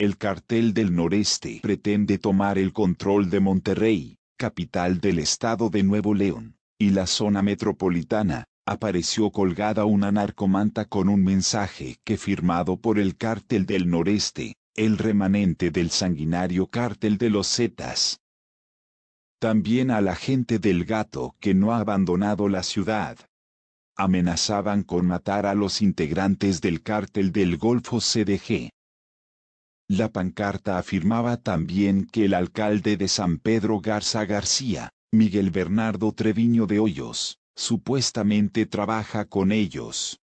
El cartel del noreste pretende tomar el control de Monterrey, capital del estado de Nuevo León, y la zona metropolitana, apareció colgada una narcomanta con un mensaje que firmado por el cartel del noreste, el remanente del sanguinario cártel de los Zetas. También a la gente del gato que no ha abandonado la ciudad. Amenazaban con matar a los integrantes del cártel del Golfo CDG, la pancarta afirmaba también que el alcalde de San Pedro Garza García, Miguel Bernardo Treviño de Hoyos, supuestamente trabaja con ellos.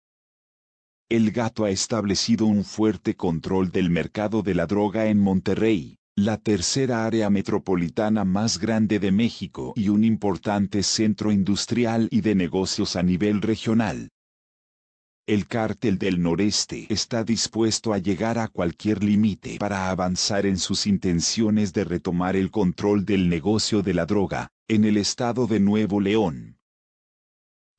El gato ha establecido un fuerte control del mercado de la droga en Monterrey, la tercera área metropolitana más grande de México y un importante centro industrial y de negocios a nivel regional. El cártel del noreste está dispuesto a llegar a cualquier límite para avanzar en sus intenciones de retomar el control del negocio de la droga, en el estado de Nuevo León.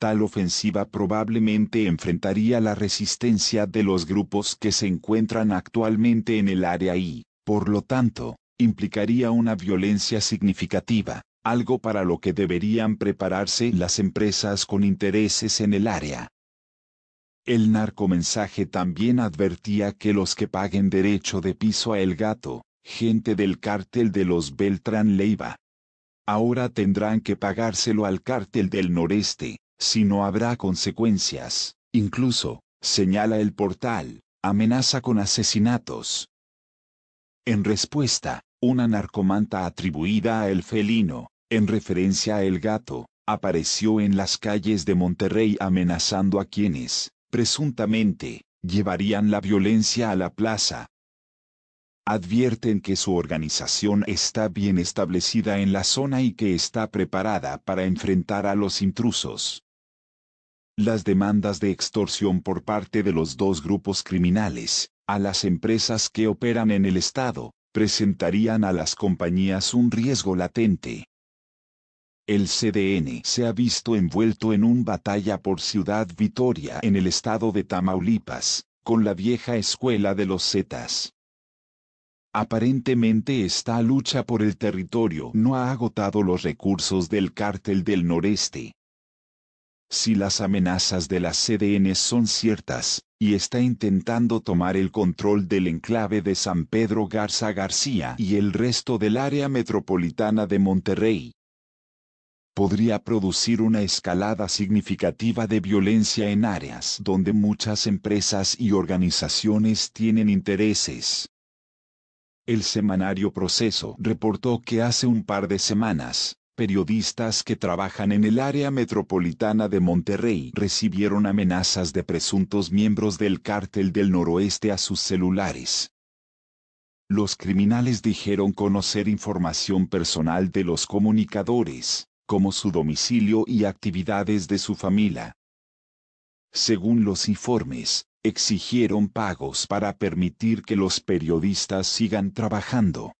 Tal ofensiva probablemente enfrentaría la resistencia de los grupos que se encuentran actualmente en el área y, por lo tanto, implicaría una violencia significativa, algo para lo que deberían prepararse las empresas con intereses en el área. El narcomensaje también advertía que los que paguen derecho de piso a El Gato, gente del cártel de los Beltrán Leiva, ahora tendrán que pagárselo al cártel del noreste, si no habrá consecuencias. Incluso, señala el portal, amenaza con asesinatos. En respuesta, una narcomanta atribuida a El Felino, en referencia a El Gato, apareció en las calles de Monterrey amenazando a quienes presuntamente, llevarían la violencia a la plaza. Advierten que su organización está bien establecida en la zona y que está preparada para enfrentar a los intrusos. Las demandas de extorsión por parte de los dos grupos criminales, a las empresas que operan en el Estado, presentarían a las compañías un riesgo latente. El CDN se ha visto envuelto en una batalla por Ciudad Vitoria en el estado de Tamaulipas, con la vieja escuela de los Zetas. Aparentemente esta lucha por el territorio no ha agotado los recursos del cártel del noreste. Si las amenazas de las CDN son ciertas, y está intentando tomar el control del enclave de San Pedro Garza García y el resto del área metropolitana de Monterrey, podría producir una escalada significativa de violencia en áreas donde muchas empresas y organizaciones tienen intereses. El semanario Proceso reportó que hace un par de semanas, periodistas que trabajan en el área metropolitana de Monterrey recibieron amenazas de presuntos miembros del cártel del noroeste a sus celulares. Los criminales dijeron conocer información personal de los comunicadores, como su domicilio y actividades de su familia. Según los informes, exigieron pagos para permitir que los periodistas sigan trabajando.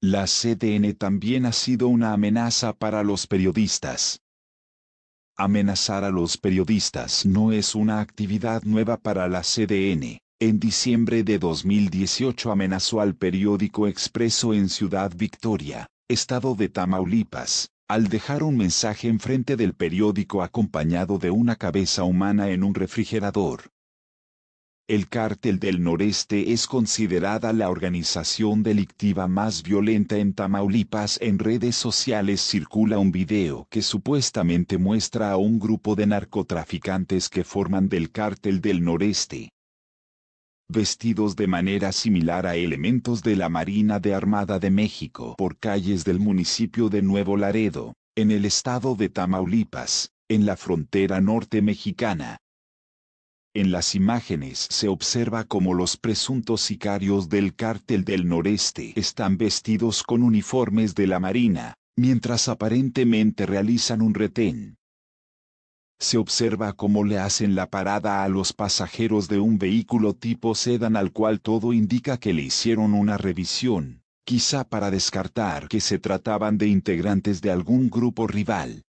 La CDN también ha sido una amenaza para los periodistas. Amenazar a los periodistas no es una actividad nueva para la CDN. En diciembre de 2018 amenazó al periódico Expreso en Ciudad Victoria, estado de Tamaulipas, al dejar un mensaje enfrente del periódico acompañado de una cabeza humana en un refrigerador. El cártel del noreste es considerada la organización delictiva más violenta en Tamaulipas. En redes sociales circula un video que supuestamente muestra a un grupo de narcotraficantes que forman del cártel del noreste, vestidos de manera similar a elementos de la Marina de Armada de México por calles del municipio de Nuevo Laredo, en el estado de Tamaulipas, en la frontera norte mexicana. En las imágenes se observa como los presuntos sicarios del cártel del noreste están vestidos con uniformes de la Marina, mientras aparentemente realizan un retén se observa cómo le hacen la parada a los pasajeros de un vehículo tipo sedan al cual todo indica que le hicieron una revisión, quizá para descartar que se trataban de integrantes de algún grupo rival.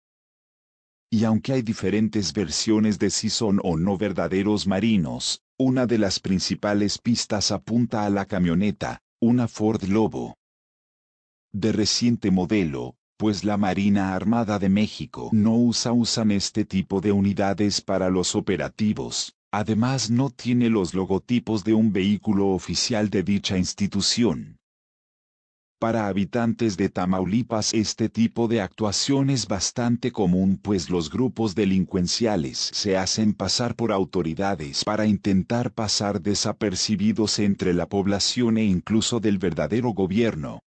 Y aunque hay diferentes versiones de si son o no verdaderos marinos, una de las principales pistas apunta a la camioneta, una Ford Lobo. De reciente modelo, pues la Marina Armada de México no usa usan este tipo de unidades para los operativos. Además no tiene los logotipos de un vehículo oficial de dicha institución. Para habitantes de Tamaulipas este tipo de actuación es bastante común pues los grupos delincuenciales se hacen pasar por autoridades para intentar pasar desapercibidos entre la población e incluso del verdadero gobierno,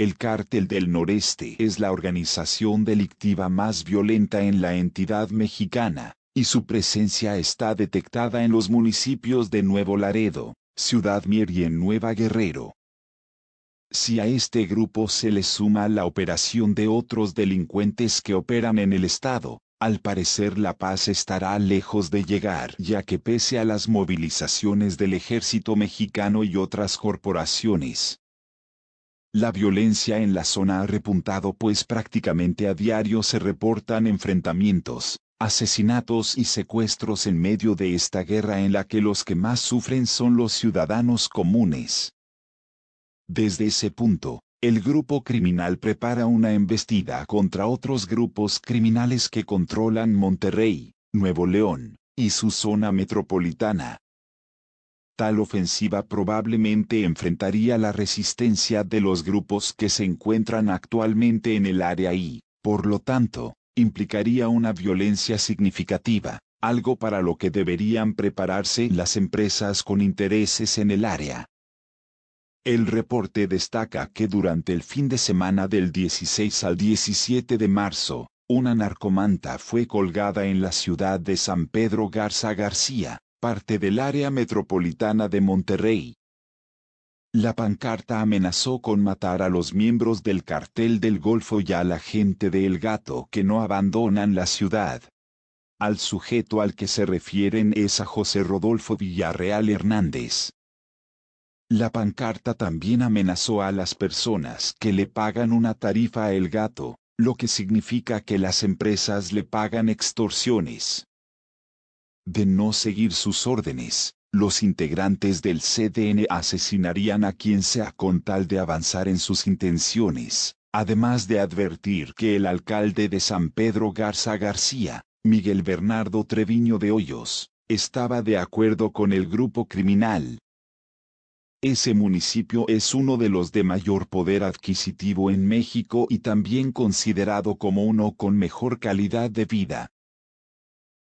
el Cártel del Noreste es la organización delictiva más violenta en la entidad mexicana, y su presencia está detectada en los municipios de Nuevo Laredo, Ciudad Mier y en Nueva Guerrero. Si a este grupo se le suma la operación de otros delincuentes que operan en el Estado, al parecer la paz estará lejos de llegar, ya que pese a las movilizaciones del ejército mexicano y otras corporaciones, la violencia en la zona ha repuntado pues prácticamente a diario se reportan enfrentamientos, asesinatos y secuestros en medio de esta guerra en la que los que más sufren son los ciudadanos comunes. Desde ese punto, el grupo criminal prepara una embestida contra otros grupos criminales que controlan Monterrey, Nuevo León, y su zona metropolitana, Tal ofensiva probablemente enfrentaría la resistencia de los grupos que se encuentran actualmente en el área y, por lo tanto, implicaría una violencia significativa, algo para lo que deberían prepararse las empresas con intereses en el área. El reporte destaca que durante el fin de semana del 16 al 17 de marzo, una narcomanta fue colgada en la ciudad de San Pedro Garza García, parte del área metropolitana de Monterrey. La pancarta amenazó con matar a los miembros del cartel del Golfo y a la gente de El Gato que no abandonan la ciudad. Al sujeto al que se refieren es a José Rodolfo Villarreal Hernández. La pancarta también amenazó a las personas que le pagan una tarifa a El Gato, lo que significa que las empresas le pagan extorsiones. De no seguir sus órdenes, los integrantes del CDN asesinarían a quien sea con tal de avanzar en sus intenciones, además de advertir que el alcalde de San Pedro Garza García, Miguel Bernardo Treviño de Hoyos, estaba de acuerdo con el grupo criminal. Ese municipio es uno de los de mayor poder adquisitivo en México y también considerado como uno con mejor calidad de vida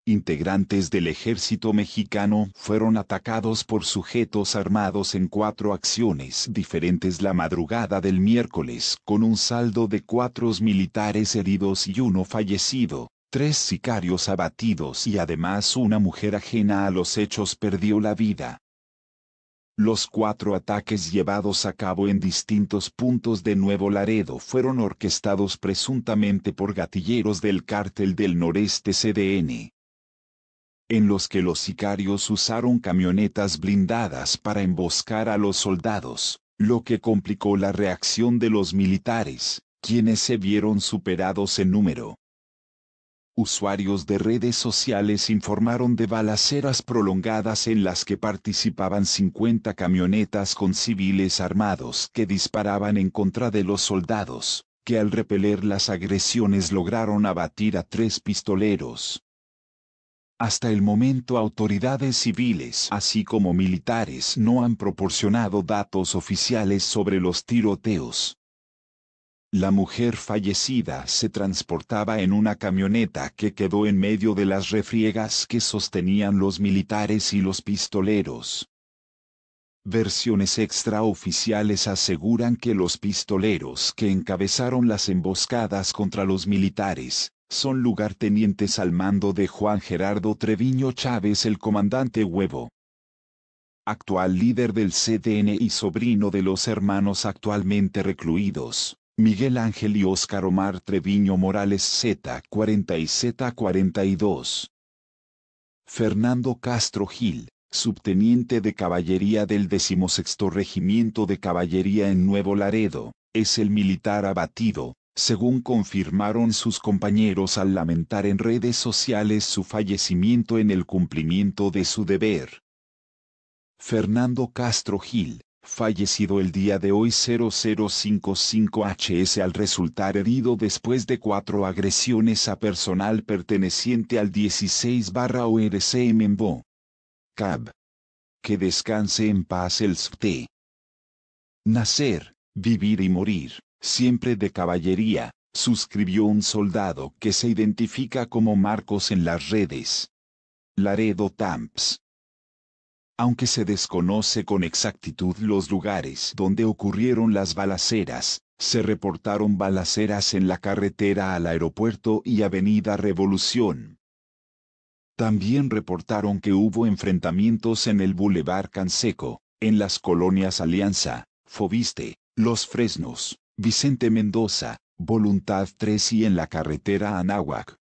integrantes del ejército mexicano fueron atacados por sujetos armados en cuatro acciones diferentes la madrugada del miércoles, con un saldo de cuatro militares heridos y uno fallecido, tres sicarios abatidos y además una mujer ajena a los hechos perdió la vida. Los cuatro ataques llevados a cabo en distintos puntos de Nuevo Laredo fueron orquestados presuntamente por gatilleros del cártel del noreste CDN en los que los sicarios usaron camionetas blindadas para emboscar a los soldados, lo que complicó la reacción de los militares, quienes se vieron superados en número. Usuarios de redes sociales informaron de balaceras prolongadas en las que participaban 50 camionetas con civiles armados que disparaban en contra de los soldados, que al repeler las agresiones lograron abatir a tres pistoleros, hasta el momento autoridades civiles así como militares no han proporcionado datos oficiales sobre los tiroteos. La mujer fallecida se transportaba en una camioneta que quedó en medio de las refriegas que sostenían los militares y los pistoleros. Versiones extraoficiales aseguran que los pistoleros que encabezaron las emboscadas contra los militares, son lugartenientes al mando de Juan Gerardo Treviño Chávez el comandante Huevo. Actual líder del CDN y sobrino de los hermanos actualmente recluidos, Miguel Ángel y Óscar Omar Treviño Morales Z40 y Z42. Fernando Castro Gil, subteniente de caballería del 16 Regimiento de Caballería en Nuevo Laredo, es el militar abatido, según confirmaron sus compañeros al lamentar en redes sociales su fallecimiento en el cumplimiento de su deber. Fernando Castro Gil, fallecido el día de hoy 0055HS al resultar herido después de cuatro agresiones a personal perteneciente al 16 barra ORC Membo. Cab. Que descanse en paz el SPT. Nacer, vivir y morir siempre de caballería, suscribió un soldado que se identifica como Marcos en las redes. Laredo Tamps. Aunque se desconoce con exactitud los lugares donde ocurrieron las balaceras, se reportaron balaceras en la carretera al aeropuerto y Avenida Revolución. También reportaron que hubo enfrentamientos en el Boulevard Canseco, en las colonias Alianza, Fobiste, Los Fresnos, Vicente Mendoza, Voluntad 3 y en la carretera Anáhuac.